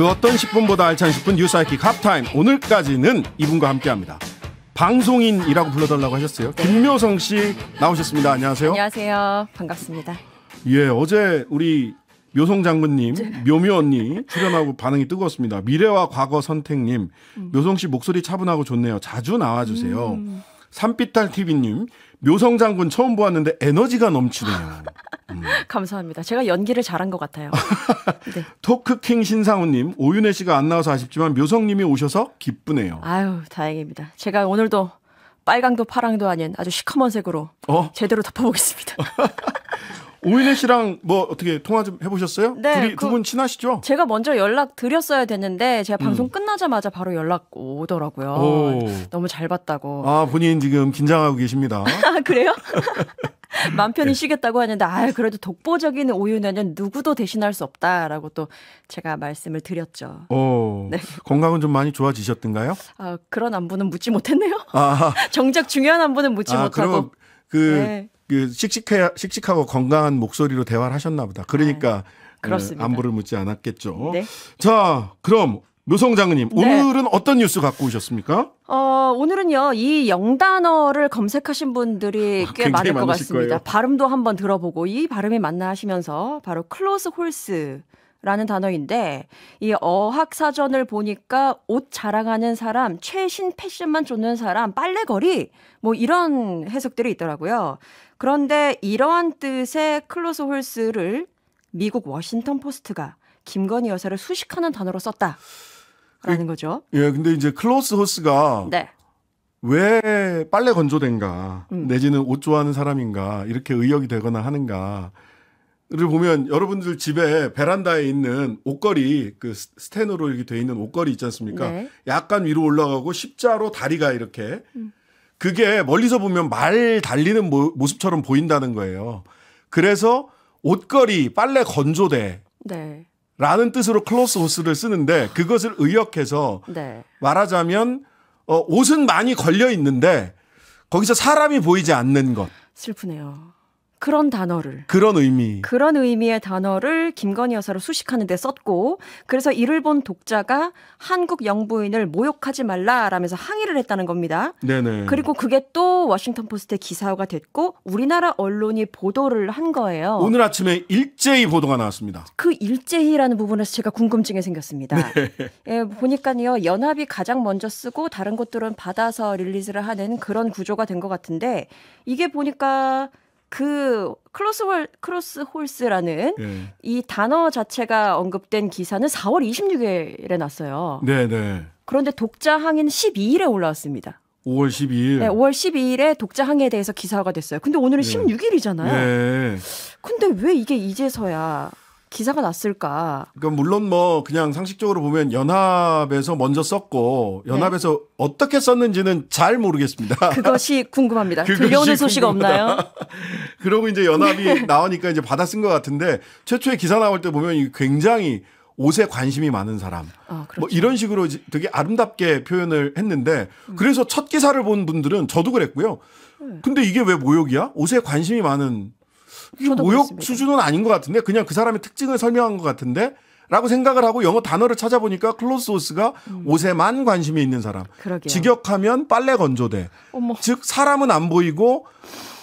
그 어떤 10분보다 알찬 10분 뉴스 하이킥 핫타임 오늘까지는 이분과 함께합니다. 방송인이라고 불러달라고 하셨어요. 네. 김묘성 씨 나오셨습니다. 안녕하세요. 안녕하세요. 반갑습니다. 예, 어제 우리 묘성 장군님, 네. 묘묘 언니 출연하고 반응이 뜨거웠습니다. 미래와 과거 선택님, 음. 묘성 씨 목소리 차분하고 좋네요. 자주 나와주세요. 음. 산비탈 TV님 묘성 장군 처음 보았는데 에너지가 넘치네요. 음. 감사합니다. 제가 연기를 잘한 것 같아요. 네. 토크킹 신상우님 오윤혜 씨가 안 나와서 아쉽지만 묘성님이 오셔서 기쁘네요. 아유 다행입니다. 제가 오늘도 빨강도 파랑도 아닌 아주 시커먼 색으로 어? 제대로 덮어보겠습니다. 오인혜 씨랑 뭐 어떻게 통화 좀 해보셨어요? 네, 둘이 그, 두분 친하시죠? 제가 먼저 연락 드렸어야 됐는데 제가 음. 방송 음. 끝나자마자 바로 연락 오더라고요. 오. 너무 잘 봤다고. 아 본인 지금 긴장하고 계십니다. 아, 그래요? 맘 편히 네. 쉬겠다고 하는데 아 그래도 독보적인 오윤현은 누구도 대신할 수 없다라고 또 제가 말씀을 드렸죠. 오, 네. 건강은 좀 많이 좋아지셨던가요? 아 그런 안부는 묻지 못했네요. 아. 정작 중요한 안부는 묻지 아, 못하고. 그 네. 그 씩씩해 씩씩하고 건강한 목소리로 대화를 하셨나 보다. 그러니까 아유, 어, 음, 안부를 묻지 않았겠죠. 네. 자, 그럼 노성 장님 네. 오늘은 어떤 뉴스 갖고 오셨습니까? 어, 오늘은요. 이 영단어를 검색하신 분들이 아, 꽤 많을 것 같습니다. 거예요. 발음도 한번 들어보고 이 발음이 맞나 하시면서 바로 클로스 홀스 라는 단어인데 이 어학 사전을 보니까 옷 자랑하는 사람, 최신 패션만 쫓는 사람, 빨래거리 뭐 이런 해석들이 있더라고요. 그런데 이러한 뜻의 클로스 홀스를 미국 워싱턴 포스트가 김건희 여사를 수식하는 단어로 썼다. 라는 예, 거죠. 예, 근데 이제 클로스 홀스가 네. 왜 빨래 건조된가, 음. 내지는 옷 좋아하는 사람인가, 이렇게 의역이 되거나 하는가, 를 보면 여러분들 집에 베란다에 있는 옷걸이 그 스텐으로 이렇게 돼 있는 옷걸이 있지 않습니까? 네. 약간 위로 올라가고 십자로 다리가 이렇게 음. 그게 멀리서 보면 말 달리는 모, 습처럼 보인다는 거예요. 그래서 옷걸이 빨래 건조대 네. 라는 뜻으로 클로스 호스를 쓰는데 그것을 의역해서 네. 말하자면 어, 옷은 많이 걸려 있는데 거기서 사람이 보이지 않는 것. 슬프네요. 그런 단어를 그런 의미 그런 의미의 단어를 김건희 여사로 수식하는데 썼고 그래서 이를 본 독자가 한국 영부인을 모욕하지 말라라면서 항의를 했다는 겁니다. 네네. 그리고 그게 또 워싱턴 포스트의 기사화가 됐고 우리나라 언론이 보도를 한 거예요. 오늘 아침에 일제히 보도가 나왔습니다. 그 일제히라는 부분에서 제가 궁금증이 생겼습니다. 네. 예, 보니까요 연합이 가장 먼저 쓰고 다른 곳들은 받아서 릴리즈를 하는 그런 구조가 된 것 같은데 이게 보니까 그 크로스홀 크로스 홀스라는 예. 이 단어 자체가 언급된 기사는 4월 26일에 났어요. 네, 네. 그런데 독자 항해는 12일에 올라왔습니다. 5월 12일. 네, 5월 12일에 독자 항해에 대해서 기사가 됐어요. 근데 오늘은 예. 16일이잖아요. 예. 근데 왜 이게 이제서야 기사가 났을까? 그러니까 물론 뭐 그냥 상식적으로 보면 연합에서 먼저 썼고 연합에서 네. 어떻게 썼는지는 잘 모르겠습니다. 그것이 궁금합니다. 그것이 들려오는 소식 없나요? 그러고 이제 연합이 네. 나오니까 이제 받아 쓴 것 같은데 최초에 기사 나올 때 보면 굉장히 옷에 관심이 많은 사람. 아, 그렇죠. 뭐 이런 식으로 되게 아름답게 표현을 했는데 음. 그래서 첫 기사를 본 분들은 저도 그랬고요. 음. 근데 이게 왜 모욕이야? 옷에 관심이 많은 이 모욕 수준은 아닌 것 같은데 그냥 그 사람의 특징을 설명한 것 같은데 라고 생각을 하고 영어 단어를 찾아보니까 클로스 오스가 음. 옷에만 관심이 있는 사람. 그러게요. 직역하면 빨래 건조대. 어머. 즉 사람은 안 보이고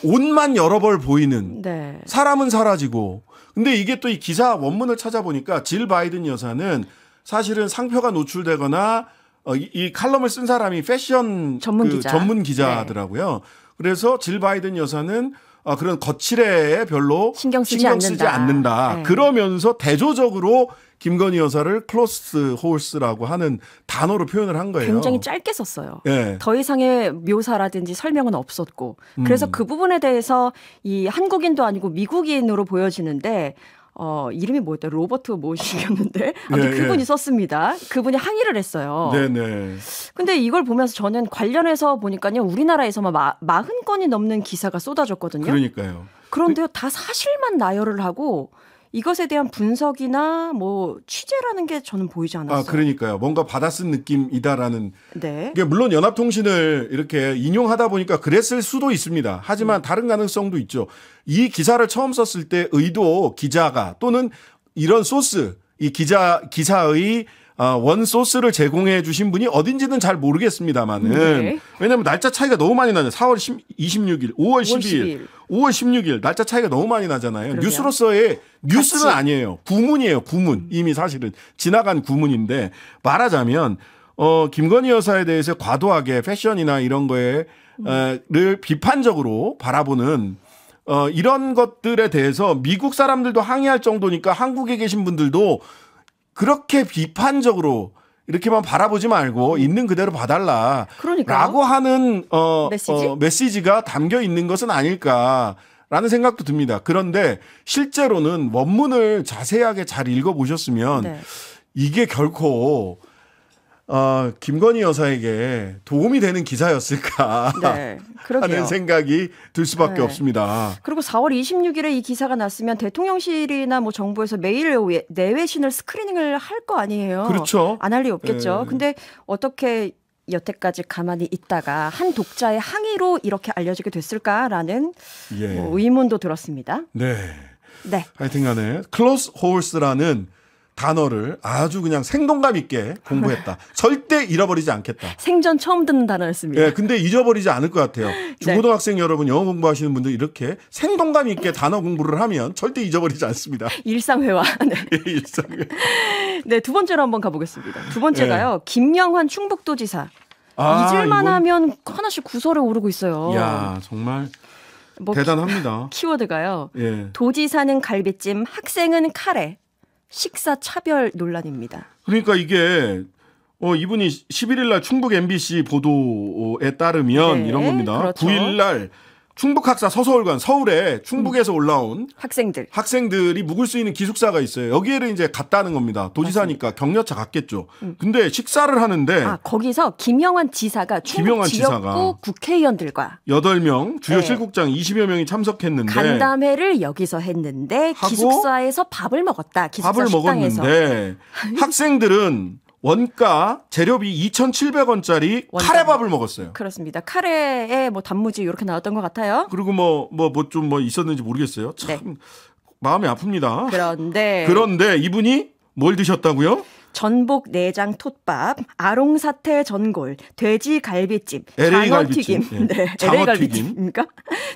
옷만 여러 벌 보이는 네. 사람은 사라지고. 근데 이게 또 이 기사 원문을 찾아보니까 질 바이든 여사는 사실은 상표가 노출되거나 어, 이, 이 칼럼을 쓴 사람이 패션 전문 그 기자. 전문 네. 기자더라고요. 네. 그래서 질 바이든 여사는 어, 그런 거칠에 별로 신경 쓰지, 신경 쓰지 않는다. 않는다. 네. 그러면서 대조적으로 김건희 여사를 클로스 홀스라고 하는 단어로 표현을 한 거예요. 굉장히 짧게 썼어요. 네. 더 이상의 묘사라든지 설명은 없었고 그래서 음. 그 부분에 대해서 이 한국인도 아니고 미국인으로 보여지는데 어, 이름이 뭐였다? 로버트 모시였는데 예, 아무튼 네, 그분이 네. 썼습니다. 그분이 항의를 했어요. 네, 네. 근데 이걸 보면서 저는 관련해서 보니까요. 우리나라에서만 마, 흔건이 넘는 기사가 쏟아졌거든요. 그러니까요. 그런데요. 다 사실만 나열을 하고 이것에 대한 분석이나 뭐 취재라는 게 저는 보이지 아, 않았어요. 아, 그러니까요. 뭔가 받아쓴 느낌이다라는. 네. 그게 물론 연합통신을 이렇게 인용하다 보니까 그랬을 수도 있습니다. 하지만 음. 다른 가능성도 있죠. 이 기사를 처음 썼을 때 의도 기자가 또는 이런 소스, 이 기자, 기사의 어, 원 소스를 제공해 주신 분이 어딘지는 잘 모르겠습니다만은 음, 네. 왜냐하면 날짜 차이가 너무 많이 나요. 4월 26일, 5월 12일, 5월 16일 날짜 차이가 너무 많이 나잖아요. 그러게 뉴스로서의 뉴스는 같이. 아니에요. 구문이에요. 구문 이미 사실은 지나간 구문인데 말하자면 어 김건희 여사에 대해서 과도하게 패션이나 이런 거에를 어, 비판적으로 바라보는 어, 이런 것들에 대해서 미국 사람들도 항의할 정도니까 한국에 계신 분들도 그렇게 비판적으로 이렇게만 바라보지 말고 음. 있는 그대로 봐달라. 그러니까 라고 하는 어, 어 메시지? 어, 메시지가 담겨 있는 것은 아닐까. 라는 생각도 듭니다. 그런데 실제로는 원문을 자세하게 잘 읽어보셨으면 네. 이게 결코 어, 김건희 여사에게 도움이 되는 기사였을까 네, 하는 생각이 들 수밖에 네. 없습니다. 그리고 4월 26일에 이 기사가 났으면 대통령실이나 뭐 정부에서 매일 내외신을 스크리닝을 할 거 아니에요. 그렇죠. 안 할 리 없겠죠. 네. 근데 어떻게 여태까지 가만히 있다가 한 독자의 항의로 이렇게 알려지게 됐을까라는 예. 뭐 의문도 들었습니다. 네. 네. 하여튼간에 클로스 홀스라는 단어를 아주 그냥 생동감 있게 공부했다. 절대 잃어버리지 않겠다. 생전 처음 듣는 단어였습니다. 예, 근데 잊어버리지 않을 것 같아요. 네. 중고등학생 네. 여러분 영어 공부하시는 분들 이렇게 생동감 있게 단어 공부를 하면 절대 잊어버리지 않습니다. 일상회화. 네. 예, 일상회화. 네, 두 번째로 한번 가보겠습니다. 두 번째가요. 예. 김영환 충북도지사. 아, 잊을만 이건... 하면 하나씩 구설에 오르고 있어요. 야 정말 뭐 대단합니다. 키워드가요. 예. 도지사는 갈비찜, 학생은 카레, 식사 차별 논란입니다. 그러니까 이게 어, 이분이 11일 날 충북 MBC 보도에 따르면 네, 이런 겁니다. 그렇죠. 9일 날 충북 학사 서서울관 서울에 충북에서 음. 올라온 학생들 학생들이 묵을 수 있는 기숙사가 있어요. 여기에를 이제 갔다는 겁니다. 도지사니까 격려차 갔겠죠. 음. 근데 식사를 하는데 아, 거기서 김영환 지사가 충북 김 지역구 지사가 국회의원들과 8명 주요 네. 실국장 20여 명이 참석했는데 간담회를 여기서 했는데 기숙사에서 밥을 먹었다. 기숙사 밥을 식당에서. 먹었는데 학생들은 원가 재료비 2,700원짜리 카레밥을 먹었어요. 그렇습니다. 카레에 뭐 단무지 이렇게 나왔던 것 같아요. 그리고 뭐 뭐 뭐 좀뭐 뭐, 뭐, 뭐, 뭐 있었는지 모르겠어요. 네. 참 네. 마음이 아픕니다. 그런데 그런데 이분이 뭘 드셨다고요? 전복 내장 톳밥, 아롱사태 전골, 돼지 갈비찜, 장어튀김, 갈비찜. 예. 네. 네. 장어튀김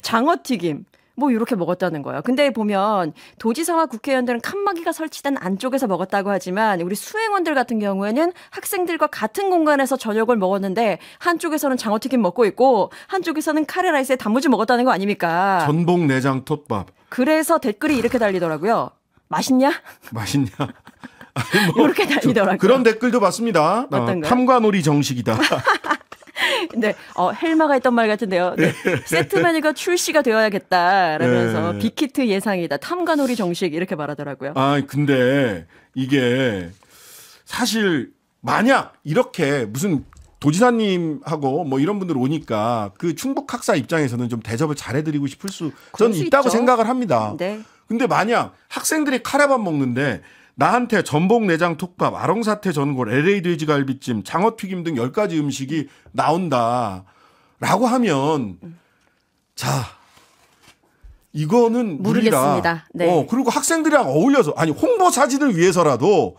장어튀김. 뭐 이렇게 먹었다는 거예요. 근데 보면 도지사와 국회의원들은 칸막이가 설치된 안쪽에서 먹었다고 하지만 우리 수행원들 같은 경우에는 학생들과 같은 공간에서 저녁을 먹었는데 한쪽에서는 장어튀김 먹고 있고 한쪽에서는 카레라이스에 단무지 먹었다는 거 아닙니까? 전복 내장 톱밥. 그래서 댓글이 이렇게 달리더라고요. 맛있냐? 맛있냐? 아뭐 이렇게 달리더라고요. 그런 댓글도 봤습니다. 어, 탐관오리 정식이다. 네, 어, 헬마가 했던 말 같은데요. 네. 세트 메뉴가 출시가 되어야겠다라면서 네. 빅히트 예상이다. 탐관오리 정식 이렇게 말하더라고요. 아 근데 이게 사실 만약 이렇게 무슨 도지사님하고 뭐 이런 분들 오니까 그 충북 학사 입장에서는 좀 대접을 잘해드리고 싶을 수 저는 있다고 있죠. 생각을 합니다. 네. 근데 만약 학생들이 카레밥 먹는데 나한테 전복 내장 톡밥, 아롱사태 전골, LA 돼지갈비찜, 장어튀김 등 10가지 음식이 나온다. 라고 하면 자 이거는 모르겠습니다. 네. 어, 그리고 학생들이랑 어울려서 아니 홍보 사진을 위해서라도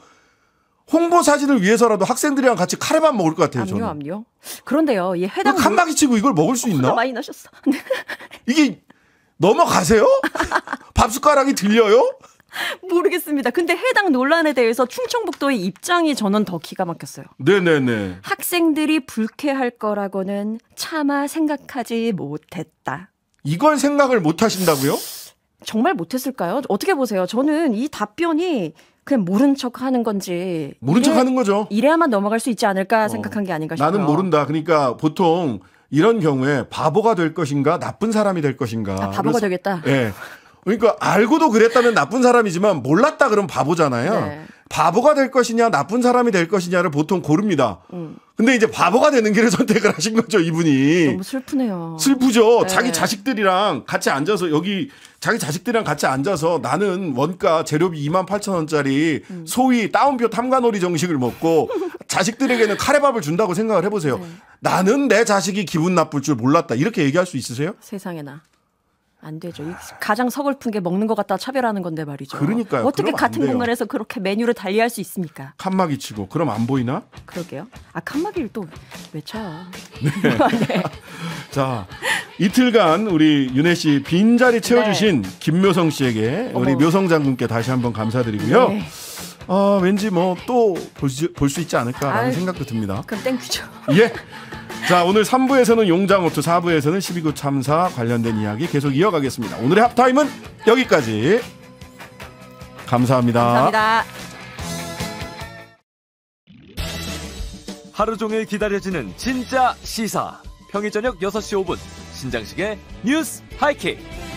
홍보 사진을 위해서라도 학생들이랑 같이 카레만 먹을 것 같아요. 저는. 암요, 암요. 그런데요, 이 해당 칸막이 치고 이걸 먹을 수 있나? 어, 많이 나셨어. 네. 이게 넘어가세요? 밥 숟가락이 들려요? 모르겠습니다. 근데 해당 논란에 대해서 충청북도의 입장이 저는 더 기가 막혔어요. 네네네. 학생들이 불쾌할 거라고는 차마 생각하지 못했다. 이걸 생각을 못 하신다고요? 정말 못했을까요? 어떻게 보세요? 저는 이 답변이 그냥 모른 척 하는 건지 모른 척 하는 거죠. 이래야만 넘어갈 수 있지 않을까 어, 생각한 게 아닌가 싶어요. 나는 모른다. 그러니까 보통 이런 경우에 바보가 될 것인가 나쁜 사람이 될 것인가. 아, 바보가 그래서, 되겠다. 예. 그러니까 알고도 그랬다면 나쁜 사람이지만 몰랐다 그러면 바보잖아요. 네. 바보가 될 것이냐 나쁜 사람이 될 것이냐를 보통 고릅니다. 음. 근데 이제 바보가 되는 길을 선택을 하신 거죠 이분이. 너무 슬프네요. 슬프죠. 네. 자기 자식들이랑 같이 앉아서 여기 자기 자식들이랑 같이 앉아서 나는 원가 재료비 2만 8천 원짜리 음. 소위 다운표 탐관오리 정식을 먹고 자식들에게는 카레밥을 준다고 생각을 해보세요. 네. 나는 내 자식이 기분 나쁠 줄 몰랐다 이렇게 얘기할 수 있으세요? 세상에나. 안 되죠. 아. 가장 서글픈 게 먹는 것 같다 차별하는 건데 말이죠. 그러니까요. 어떻게 같은 공간에서 그렇게 메뉴를 달리할 수 있습니까? 칸막이 치고 그럼 안 보이나? 그러게요. 아 칸막이를 또 왜 쳐요? 네. 네. 자 이틀간 우리 윤혜 씨 빈자리 네. 채워주신 네. 김묘성 씨에게 우리 어머. 묘성 장군께 다시 한번 감사드리고요. 네. 어, 왠지 뭐 또 볼 수 있지 않을까라는 아유, 생각도 듭니다. 그럼 땡큐죠. 예. 자, 오늘 3부에서는 용장호투, 4부에서는 12구 참사 관련된 이야기 계속 이어가겠습니다. 오늘의 핫타임은 여기까지. 감사합니다. 감사합니다. 하루 종일 기다려지는 진짜 시사. 평일 저녁 6시 5분 신장식의 뉴스 하이킥.